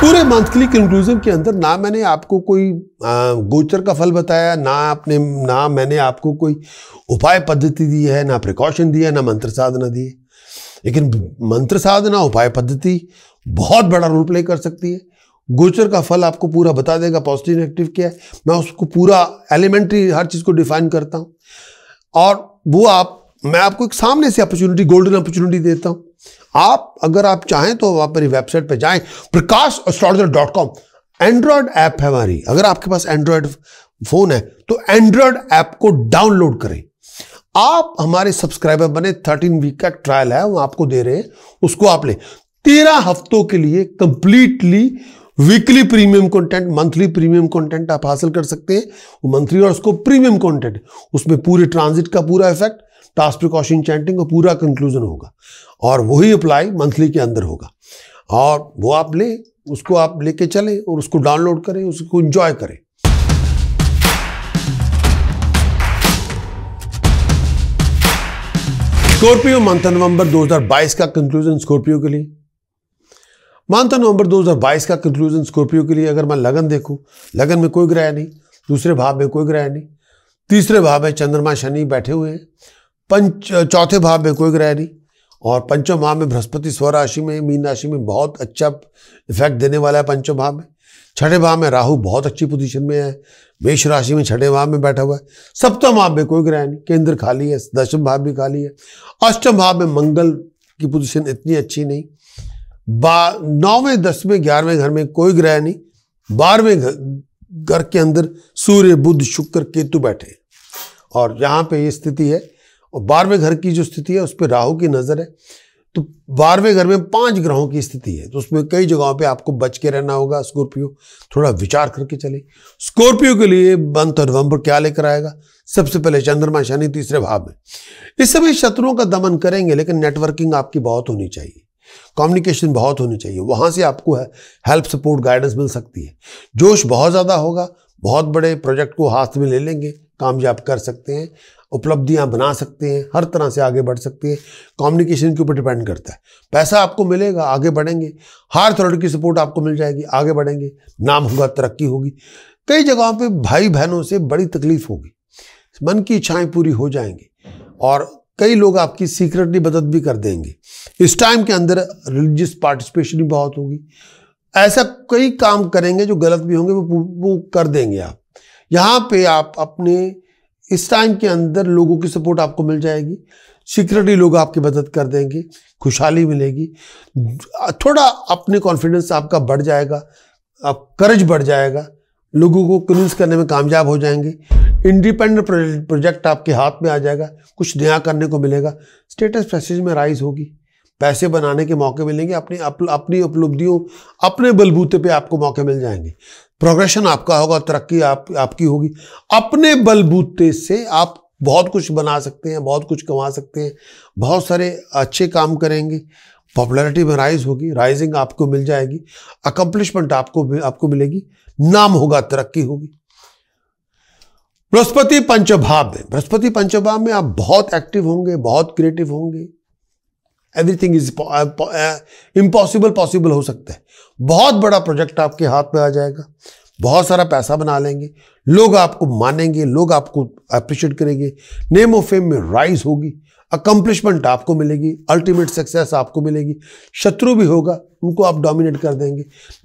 पूरे monthly conclusion के अंदर ना मैंने आपको कोई गोचर का फल बताया ना आपने ना मैंने आपको कोई उपाय पद्धति दी है ना प्रिकॉशन दिया ना मंत्र साधना दी है लेकिन मंत्र साधना उपाय पद्धति बहुत बड़ा रोल प्ले कर सकती है गोचर का फल आपको पूरा बता देगा पॉजिटिव नेगेटिव क्या है मैं उसको पूरा एलिमेंट्री हर चीज़ को डिफाइन करता हूँ और वो आप मैं आपको एक सामने से अपॉर्चुनिटी गोल्डन अपॉर्चुनिटी देता हूँ आप अगर आप चाहें तो आप पर वेबसाइट पर जाएं Prakash dot com Android app है हमारी अगर आपके पास एंड्रॉयड फोन है तो एंड्रॉयड ऐप को डाउनलोड करें आप हमारे सब्सक्राइबर बने थर्टीन वीक का ट्रायल है वो आपको दे रहे हैं उसको आप लें तेरह हफ्तों के लिए completely weekly premium content monthly premium content आप हासिल कर सकते हैं मंथली और उसको प्रीमियम कंटेंट उसमें पूरे ट्रांजिट का पूरा इफेक्ट टास्क प्रिकॉशन चैंटिंग का पूरा कंक्लूजन होगा और वही अप्लाई मंथली के अंदर होगा और वो आप ले उसको आप लेके चले और उसको डाउनलोड करें उसको इंजॉय करें स्कॉर्पियो मंथ नवंबर 2022 का कंक्लूजन स्कॉर्पियो के लिए मंथ नवंबर 2022 का कंक्लूजन स्कॉर्पियो के लिए अगर मैं लगन देखूं लगन में कोई ग्रह नहीं दूसरे भाव में कोई ग्रह नहीं तीसरे भाव में चंद्रमा शनि बैठे हुए हैं पंच चौथे भाव में कोई ग्रह नहीं और पंचम भाव में बृहस्पति स्वराशि में मीन राशि में बहुत अच्छा इफेक्ट देने वाला है पंचम भाव में छठे भाव में राहु बहुत अच्छी पोजीशन में है मेष राशि में छठे भाव में बैठा हुआ है सप्तम भाव में कोई ग्रह नहीं केंद्र खाली है दशम भाव भी खाली है अष्टम भाव में मंगल की पोजीशन इतनी अच्छी नहीं बा नौवें दसवें ग्यारहवें घर में कोई ग्रह नहीं बारहवें घर के अंदर सूर्य बुद्ध शुक्र केतु बैठे और यहाँ पे ये स्थिति है और बारहवें घर की जो स्थिति है उस पर राहु की नज़र है तो बारहवें घर में पांच ग्रहों की स्थिति है तो उसमें कई जगहों पे आपको बच के रहना होगा स्कॉर्पियो थोड़ा विचार करके चले स्कॉर्पियो के लिए मंथ और नवंबर क्या लेकर आएगा सबसे पहले चंद्रमा शनि तीसरे भाव में इस समय शत्रुओं का दमन करेंगे लेकिन नेटवर्किंग आपकी बहुत होनी चाहिए कम्युनिकेशन बहुत होनी चाहिए वहाँ से आपको है हेल्प सपोर्ट गाइडेंस मिल सकती है जोश बहुत ज़्यादा होगा बहुत बड़े प्रोजेक्ट को हाथ में ले लेंगे कामयाब कर सकते हैं उपलब्धियां बना सकते हैं हर तरह से आगे बढ़ सकते हैं कम्युनिकेशन के ऊपर डिपेंड करता है पैसा आपको मिलेगा आगे बढ़ेंगे हर अथॉरिटी की सपोर्ट आपको मिल जाएगी आगे बढ़ेंगे नाम होगा तरक्की होगी कई जगहों पे भाई बहनों से बड़ी तकलीफ होगी मन की इच्छाएं पूरी हो जाएंगी और कई लोग आपकी सीक्रेटली मदद भी कर देंगे इस टाइम के अंदर रिलीजियस पार्टिसिपेशन भी बहुत होगी ऐसा कई काम करेंगे जो गलत भी होंगे वो वो कर देंगे आप यहाँ पे आप अपने इस टाइम के अंदर लोगों की सपोर्ट आपको मिल जाएगी सिक्योरिटी लोग आपकी मदद कर देंगे खुशहाली मिलेगी थोड़ा अपने कॉन्फिडेंस आपका बढ़ जाएगा आप करज बढ़ जाएगा लोगों को कन्विंस करने में कामयाब हो जाएंगे इंडिपेंडेंट प्रोजेक्ट आपके हाथ में आ जाएगा कुछ नया करने को मिलेगा स्टेटस पैसेज में राइज होगी पैसे बनाने के मौके मिलेंगे अपनी अप, अपनी उपलब्धियों अपने बलबूते पे आपको मौके मिल जाएंगे प्रोग्रेशन आपका होगा तरक्की आप, आपकी होगी अपने बलबूते से आप बहुत कुछ बना सकते हैं बहुत कुछ कमा सकते हैं बहुत सारे अच्छे काम करेंगे पॉपुलैरिटी में राइज होगी राइजिंग आपको मिल जाएगी अकम्पलिशमेंट आपको आपको मिलेगी नाम होगा तरक्की होगी बृहस्पति पंचभाव में बृहस्पति पंचभाव में आप बहुत एक्टिव होंगे बहुत क्रिएटिव होंगे एवरीथिंग इज इम्पॉसिबल पॉसिबल हो सकता है बहुत बड़ा प्रोजेक्ट आपके हाथ में आ जाएगा बहुत सारा पैसा बना लेंगे लोग आपको मानेंगे लोग आपको अप्रिशिएट करेंगे नेम ऑफ फेम में राइज होगी अकम्पलिशमेंट आपको मिलेगी अल्टीमेट सक्सेस आपको मिलेगी शत्रु भी होगा उनको आप डोमिनेट कर देंगे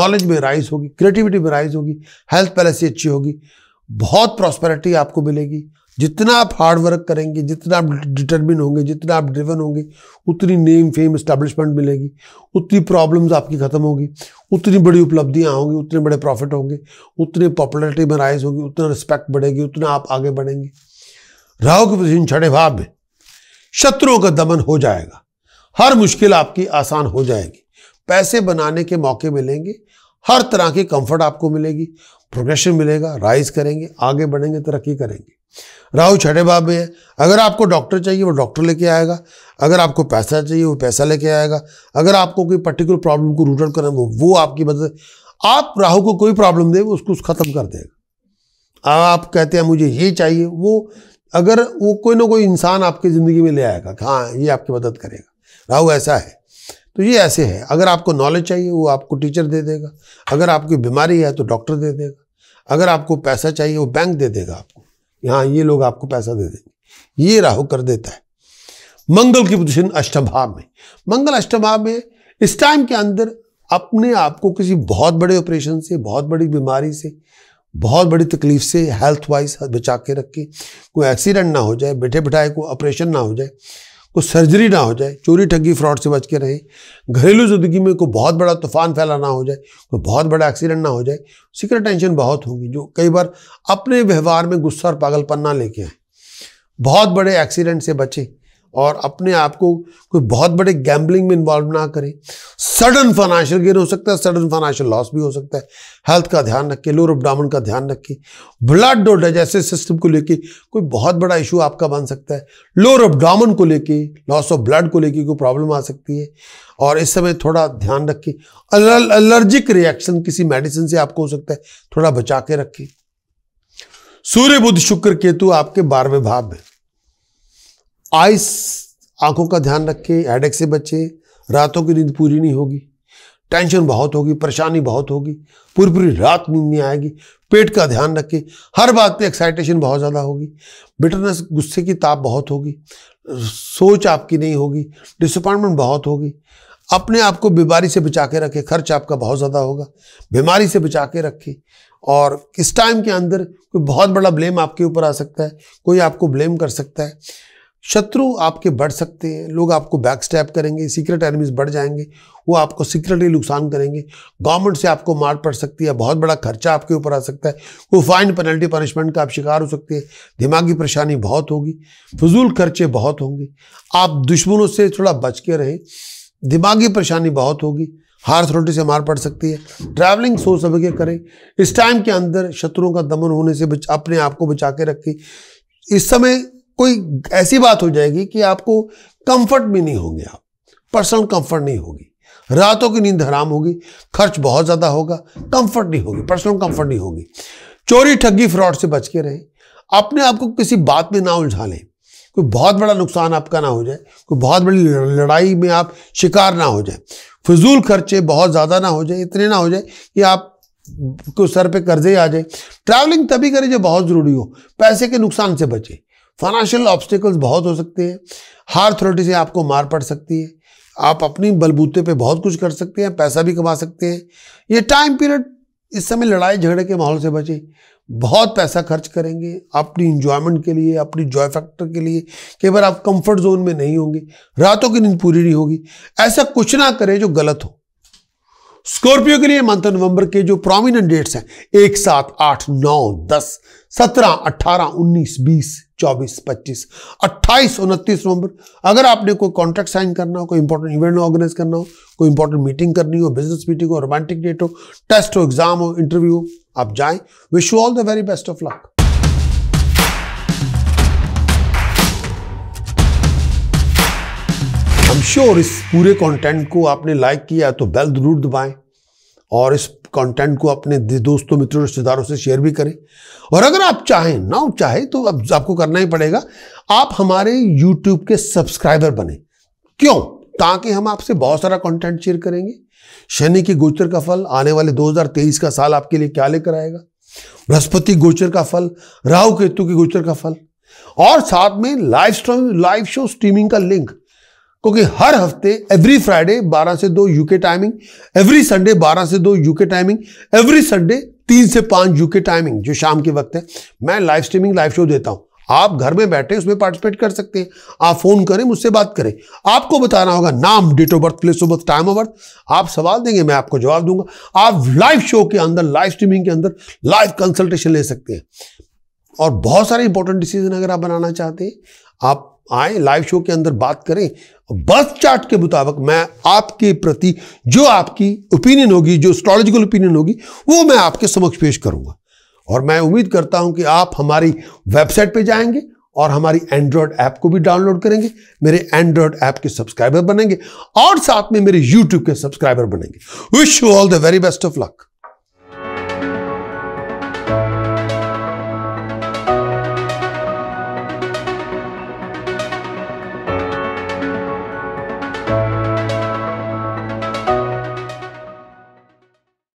नॉलेज में राइज होगी क्रिएटिविटी में राइज होगी हेल्थ पहले से अच्छी होगी बहुत प्रॉस्पेरिटी आपको मिलेगी जितना आप हार्ड वर्क करेंगे जितना आप डिटर्मिन होंगे जितना आप ड्रिवन होंगे उतनी नेम फेम इस्टेब्लिशमेंट मिलेगी उतनी प्रॉब्लम्स आपकी ख़त्म होगी उतनी बड़ी उपलब्धियाँ होंगी उतने बड़े प्रॉफिट होंगे उतनी पॉपुलरिटी में राइज होगी उतना रिस्पेक्ट बढ़ेगी उतना आप आगे बढ़ेंगे राहु के पोजिशन छठे भाव में शत्रुओं का दमन हो जाएगा हर मुश्किल आपकी आसान हो जाएगी पैसे बनाने के मौके मिलेंगे हर तरह की कंफर्ट आपको मिलेगी प्रोग्रेशन मिलेगा राइज करेंगे आगे बढ़ेंगे तरक्की करेंगे राहु छठे भाव में है अगर आपको डॉक्टर चाहिए वो डॉक्टर लेके आएगा अगर आपको पैसा चाहिए वो पैसा लेके आएगा अगर आपको कोई पर्टिकुलर प्रॉब्लम को रूट आउट करना वो वो आपकी मदद आप राहु को कोई प्रॉब्लम दे उसको ख़त्म कर देगा आप कहते हैं मुझे ये चाहिए वो अगर वो कोई ना कोई इंसान आपकी ज़िंदगी में ले आएगा हाँ ये आपकी मदद करेगा राहु ऐसा है तो ये ऐसे है अगर आपको नॉलेज चाहिए वो आपको टीचर दे देगा अगर आपकी बीमारी है तो डॉक्टर दे देगा अगर आपको पैसा चाहिए वो बैंक दे देगा आपको यहाँ ये लोग आपको पैसा दे देंगे ये राहु कर देता है मंगल की पोजिशन भाव में मंगल भाव में इस टाइम के अंदर अपने आप को किसी बहुत बड़े ऑपरेशन से बहुत बड़ी बीमारी से बहुत बड़ी तकलीफ से हेल्थ वाइज बचा के रखें कोई एक्सीडेंट ना हो जाए बैठे बैठाए कोई ऑपरेशन ना हो जाए को सर्जरी ना हो जाए चोरी ठगी फ्रॉड से बच के रहें घरेलू ज़िंदगी में कोई बहुत बड़ा तूफान फैला ना हो जाए कोई बहुत बड़ा एक्सीडेंट ना हो जाए सीक्रेट टेंशन बहुत होगी जो कई बार अपने व्यवहार में गुस्सा और पागलपन ना लेके आए बहुत बड़े एक्सीडेंट से बचें और अपने आप को कोई बहुत बड़े गैम्बलिंग में इन्वॉल्व ना करें सडन फाइनेंशियल गेन हो सकता है सडन फाइनेंशियल लॉस भी हो सकता है हेल्थ का ध्यान रखें लोअर अपडामन का ध्यान रखें ब्लड और डाइजेस्टिव सिस्टम को लेके कोई बहुत बड़ा इशू आपका बन सकता है लोअर अपडामन को लेके लॉस ऑफ ब्लड को लेके कोई प्रॉब्लम आ सकती है और इस समय थोड़ा ध्यान रखें एलर्जिक रिएक्शन किसी मेडिसिन से आपको हो सकता है थोड़ा बचा के रखें सूर्य बुद्ध शुक्र केतु आपके बारहवें भाव में आइस आंखों का ध्यान रखें हेडेक से बचें रातों की नींद पूरी नहीं होगी टेंशन बहुत होगी परेशानी बहुत होगी पूरी पूरी रात नींद नहीं आएगी पेट का ध्यान रखें हर बात पे एक्साइटेशन बहुत ज़्यादा होगी बिटरनेस गुस्से की ताप बहुत होगी सोच आपकी नहीं होगी डिसअपॉइंटमेंट बहुत होगी अपने आप को बीमारी से बचा के रखें खर्च आपका बहुत ज़्यादा होगा बीमारी से बचा के रखें और इस टाइम के अंदर कोई बहुत बड़ा ब्लेम आपके ऊपर आ सकता है कोई आपको ब्लेम कर सकता है शत्रु आपके बढ़ सकते हैं लोग आपको बैक स्टैप करेंगे सीक्रेट एनिमीज बढ़ जाएंगे वो आपको सीक्रेटली नुकसान करेंगे गवर्नमेंट से आपको मार पड़ सकती है बहुत बड़ा खर्चा आपके ऊपर आ सकता है वो फाइन पेनल्टी पनिशमेंट का आप शिकार हो सकते हैं दिमागी परेशानी बहुत होगी फजूल खर्चे बहुत होंगे आप दुश्मनों से थोड़ा बच के रहें दिमागी परेशानी बहुत होगी हार थ्रोटी से मार पड़ सकती है ट्रैवलिंग सोच समझ के करें इस टाइम के अंदर शत्रुओं का दमन होने से बच अपने आप को बचा के रखें इस समय कोई ऐसी बात हो जाएगी कि आपको कंफर्ट भी नहीं होंगे आप पर्सनल कंफर्ट नहीं होगी रातों की नींद हराम होगी खर्च बहुत ज़्यादा होगा कंफर्ट नहीं होगी पर्सनल कंफर्ट नहीं होगी चोरी ठगी फ्रॉड से बच के रहें अपने आप को किसी बात में ना उलझा लें कोई बहुत बड़ा नुकसान आपका ना हो जाए कोई बहुत बड़ी लड़ाई में आप शिकार ना हो जाए फिजूल खर्चे बहुत ज़्यादा ना हो जाए इतने ना हो जाए कि आप को सर पे कर्जे आ जाए ट्रैवलिंग तभी करें जो बहुत ज़रूरी हो पैसे के नुकसान से बचे फाइनेंशियल ऑब्स्टिकल्स बहुत हो सकते हैं हार अथॉरिटी से आपको मार पड़ सकती है आप अपनी बलबूते पे बहुत कुछ कर सकते हैं पैसा भी कमा सकते हैं ये टाइम पीरियड इस समय लड़ाई झगड़े के माहौल से बचें बहुत पैसा खर्च करेंगे अपनी इंजॉयमेंट के लिए अपनी जॉय फैक्टर के लिए कई बार आप कंफर्ट जोन में नहीं होंगे रातों की नींद पूरी नहीं होगी ऐसा कुछ ना करें जो गलत हो स्कॉर्पियो के लिए मंथ नवंबर के जो प्रोमिनेंट डेट्स हैं एक सात आठ नौ दस सत्रह अट्ठारह उन्नीस बीस चौबीस पच्चीस अट्ठाईस उनतीस नवंबर अगर आपने कोई कॉन्ट्रैक्ट साइन करना हो कोई इंपॉर्टेंट इवेंट ऑर्गेनाइज करना हो कोई इंपॉर्टेंट मीटिंग करनी हो बिजनेस मीटिंग हो रोमांटिक डेट हो टेस्ट हो एग्जाम हो इंटरव्यू हो आप जाए wish you all the very best of luck sure इस पूरे कंटेंट को आपने लाइक किया तो बेल जरूर दबाएं और इस कंटेंट को अपने दोस्तों मित्रों रिश्तेदारों से शेयर भी करें और अगर आप चाहें ना चाहें तो अब आपको करना ही पड़ेगा आप हमारे यूट्यूब के सब्सक्राइबर बने क्यों ताकि हम आपसे बहुत सारा कंटेंट शेयर करेंगे शनि के गोचर का फल आने वाले 2023 का साल आपके लिए क्या लेकर आएगा बृहस्पति गोचर का फल राहु केतु के गोचर का फल और साथ में लाइव लाइव शो स्ट्रीमिंग का लिंक क्योंकि हर हफ्ते एवरी फ्राइडे 12 से 2 यूके टाइमिंग एवरी संडे 12 से 2 यूके टाइमिंग एवरी संडे 3 से 5 यूके टाइमिंग जो शाम के वक्त है मैं लाइव स्ट्रीमिंग लाइव शो देता हूं आप घर में बैठे उसमें पार्टिसिपेट कर सकते हैं आप फोन करें मुझसे बात करें आपको बताना होगा नाम date of birth place of birth time of birth आप सवाल देंगे मैं आपको जवाब दूंगा आप लाइव शो के अंदर लाइव स्ट्रीमिंग के अंदर लाइव कंसल्टेशन ले सकते हैं और बहुत सारे इंपॉर्टेंट डिसीजन अगर आप बनाना चाहते हैं आप आए लाइव शो के अंदर बात करें बर्थ चार्ट के मुताबिक मैं आपके प्रति जो आपकी ओपिनियन होगी जो स्ट्रोलॉजिकल ओपिनियन होगी वो मैं आपके समक्ष पेश करूंगा और मैं उम्मीद करता हूं कि आप हमारी वेबसाइट पे जाएंगे और हमारी एंड्रॉयड ऐप को भी डाउनलोड करेंगे मेरे एंड्रॉयड ऐप के सब्सक्राइबर बनेंगे और साथ में मेरे यूट्यूब के सब्सक्राइबर बनेंगे wish you all the very best of luck